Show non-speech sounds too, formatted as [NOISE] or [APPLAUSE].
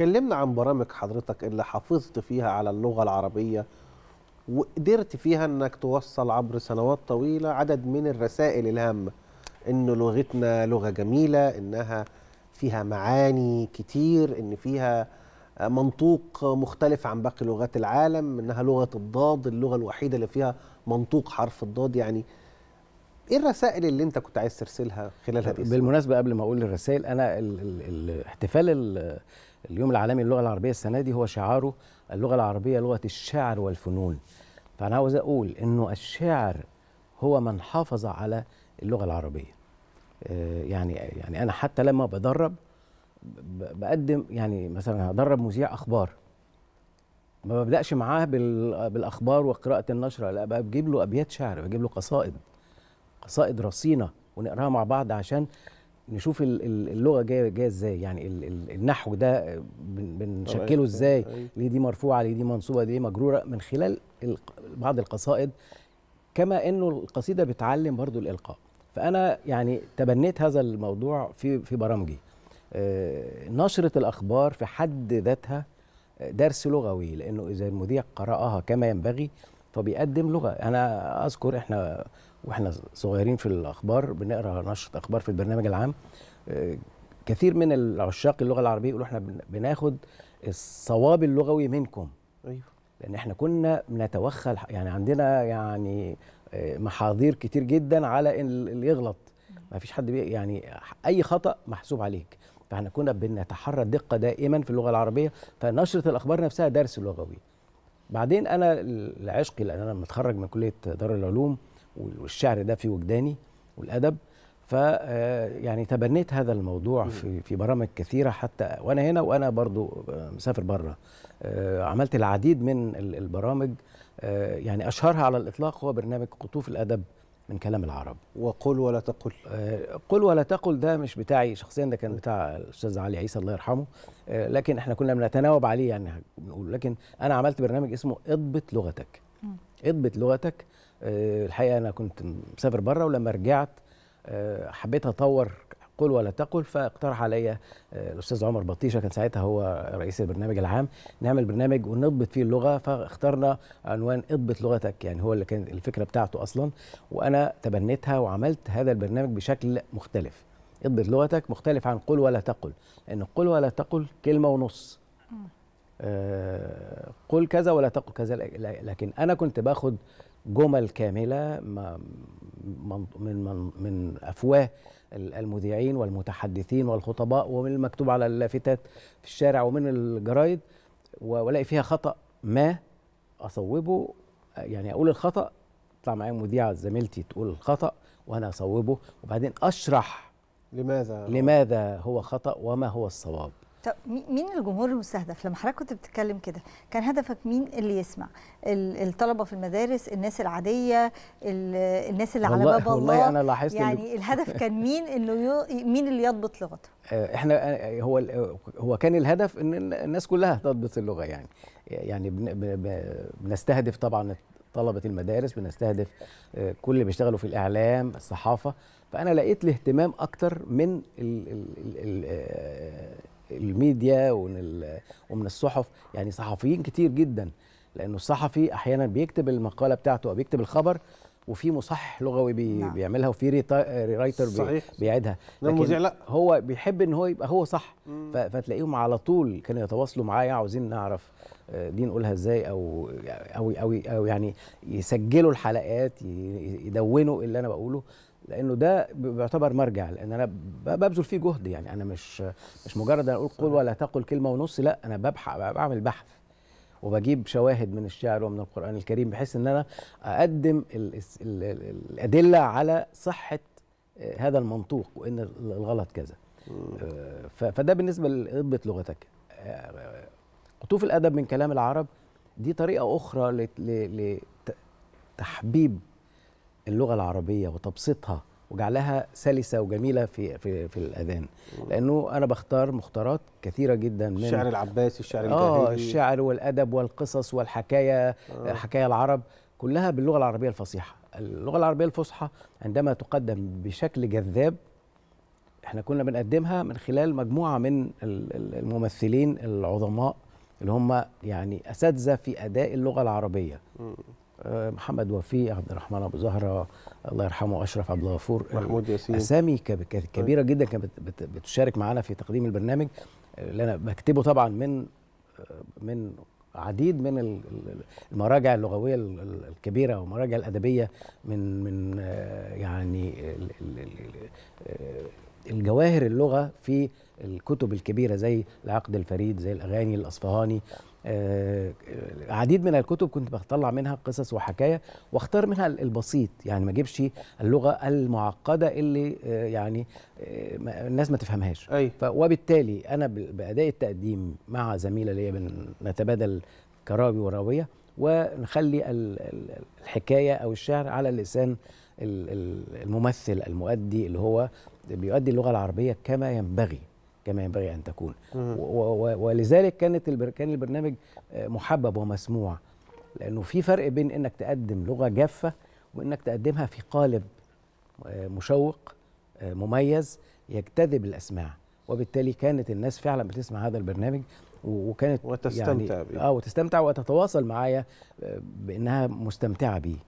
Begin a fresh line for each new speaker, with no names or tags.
كلمنا عن برامج حضرتك اللي حافظت فيها على اللغة العربية وقدرت فيها انك توصل عبر سنوات طويلة عدد من الرسائل الهامة ان لغتنا لغة جميلة انها فيها معاني كتير ان فيها منطوق مختلف عن باقي لغات العالم انها لغة الضاد اللغة الوحيدة اللي فيها منطوق حرف الضاد يعني ايه الرسائل اللي انت كنت عايز ترسلها خلال هذه بالمناسبه قبل ما اقول الرسائل انا الاحتفال اليوم العالمي للغه العربيه السنه دي هو شعاره اللغه العربيه لغه الشعر والفنون فانا عاوز اقول انه الشعر هو من حافظ على اللغه العربيه آه، يعني يعني انا حتى لما بدرب بقدم يعني مثلا هدرب مذيع اخبار ما ببداش معاه بالاخبار وقراءه النشره لا بجيب له ابيات شعر بجيب له قصائد قصائد رصينه ونقراها مع بعض عشان نشوف اللغه جايه جايه ازاي يعني النحو ده بنشكله ازاي أيوة. ليه دي مرفوعه ليه دي منصوبه ليه مجروره من خلال بعض القصائد كما انه القصيده بتعلم برضو الالقاء فانا يعني تبنيت هذا الموضوع في في برامجي آه، نشره الاخبار في حد ذاتها درس لغوي لانه اذا المذيع قراها كما ينبغي فبيقدم لغه انا اذكر احنا واحنا صغيرين في الاخبار بنقرا نشره اخبار في البرنامج العام آه، كثير من العشاق اللغه العربيه يقولوا احنا بناخد الصواب اللغوي منكم ايوه لان احنا كنا بنتوخى يعني عندنا يعني آه، محاضير كتير جدا على اللي يغلط ما فيش حد بي يعني اي خطا محسوب عليك فاحنا كنا بنتحرى الدقه دائما في اللغه العربيه فنشره الاخبار نفسها درس لغوي بعدين انا لعشقي لان انا متخرج من كليه دار العلوم والشعر ده في وجداني والادب ف آه، يعني تبنيت هذا الموضوع في في برامج كثيره حتى وانا هنا وانا برضو مسافر بره آه، عملت العديد من البرامج آه، يعني اشهرها على الاطلاق هو برنامج قطوف الادب من كلام العرب وقل ولا تقل آه، قل ولا تقل ده مش بتاعي شخصيا ده كان بتاع الاستاذ علي عيسى الله يرحمه آه، لكن احنا كنا بنتناوب عليه يعني بنقول لكن انا عملت برنامج اسمه اضبط لغتك اضبط لغتك آه، الحقيقه انا كنت مسافر بره ولما رجعت حبيت اطور قل ولا تقل فاقترح عليا آه، الاستاذ عمر بطيشه كان ساعتها هو رئيس البرنامج العام نعمل برنامج ونضبط فيه اللغه فاخترنا عنوان اضبط لغتك يعني هو اللي كان الفكره بتاعته اصلا وانا تبنيتها وعملت هذا البرنامج بشكل مختلف اضبط لغتك مختلف عن قل ولا تقل لان قل ولا تقل كلمه ونص آه، قل كذا ولا تقل كذا لكن انا كنت باخد جمل كامله ما من من, من افواه المذيعين والمتحدثين والخطباء ومن المكتوب على اللافتات في الشارع ومن الجرايد والاقي فيها خطا ما اصوبه يعني اقول الخطا تطلع معايا مذيعه زميلتي تقول الخطا وانا اصوبه وبعدين اشرح لماذا لماذا هو خطا وما هو الصواب طب مين الجمهور المستهدف لما حضرتك كنت بتتكلم كده كان هدفك مين اللي يسمع الطلبه في المدارس الناس العاديه الناس اللي على باب الله والله انا لاحظت يعني الهدف [LAUGHS] كان مين انه يو... مين اللي يضبط لغته آه، احنا آه، هو هو كان الهدف ان الناس كلها تضبط اللغه يعني يعني بنستهدف طبعا طلبه المدارس بنستهدف آه، كل اللي بيشتغلوا في الاعلام الصحافه فانا لقيت الاهتمام اكتر من ال ال ال الميديا ومن الصحف يعني صحفيين كتير جدا لانه الصحفي احيانا بيكتب المقاله بتاعته او بيكتب الخبر وفي مصحح لغوي بي نعم. بيعملها وفي رايتر صحيح. بيعيدها لكن لا هو بيحب ان هو يبقى هو صح مم. فتلاقيهم على طول كانوا يتواصلوا معايا عاوزين نعرف آه، دي نقولها ازاي أو, يعني، او او او يعني يسجلوا الحلقات يدونوا اللي انا بقوله لانه ده بيعتبر مرجع لان انا ببذل فيه جهد يعني انا مش مش مجرد انا اقول قول ولا تقل كلمه ونص لا انا ببحث بعمل بحث وبجيب شواهد من الشعر ومن القران الكريم بحيث ان انا اقدم الادله على صحه آه، هذا المنطوق وان الغلط كذا آه، فده بالنسبه لاضبط لغتك آه، قطوف الادب من كلام العرب دي طريقه اخرى لتحبيب اللغه العربيه وتبسيطها وجعلها سلسه وجميله في في في الاذان لانه انا بختار مختارات كثيره جدا من الشعر العباسي الشعر الجاهلي اه الشعر والادب والقصص والحكايه آه. حكايه العرب كلها باللغه العربيه الفصيحه اللغه العربيه الفصحى عندما تقدم بشكل جذاب احنا كنا بنقدمها من خلال مجموعه من الممثلين العظماء اللي هم يعني اساتذه في اداء اللغه العربيه آه، محمد وفي عبد الرحمن ابو زهره الله يرحمه اشرف عبد الغفور محمود آه، ياسين اسامي طيب. كبيره جدا كانت بتشارك معانا في تقديم البرنامج آه، اللي انا بكتبه طبعا من من عديد من المراجع اللغويه الكبيره والمراجع الادبيه من من يعني الجواهر اللغه في الكتب الكبيره زي العقد الفريد زي الاغاني الاصفهاني آه، عديد من الكتب كنت بطلع منها قصص وحكايه واختار منها البسيط يعني ما اجيبش اللغه المعقده اللي آه، يعني آه، الناس ما تفهمهاش أي. وبالتالي انا باداء التقديم مع زميله ليا نتبادل كراوي وراويه ونخلي الحكايه او الشعر على لسان الممثل المؤدي اللي هو بيؤدي اللغه العربيه كما ينبغي كما ينبغي ان تكون ولذلك كانت كان البرنامج آه، محبب ومسموع لانه في فرق بين انك تقدم لغه جافه وانك تقدمها في قالب آه، مشوق آه، مميز يجتذب الاسماع وبالتالي كانت الناس فعلا بتسمع هذا البرنامج وكانت يعني وتستمتع يعني بيه اه وتستمتع وتتواصل معايا بانها مستمتعه بيه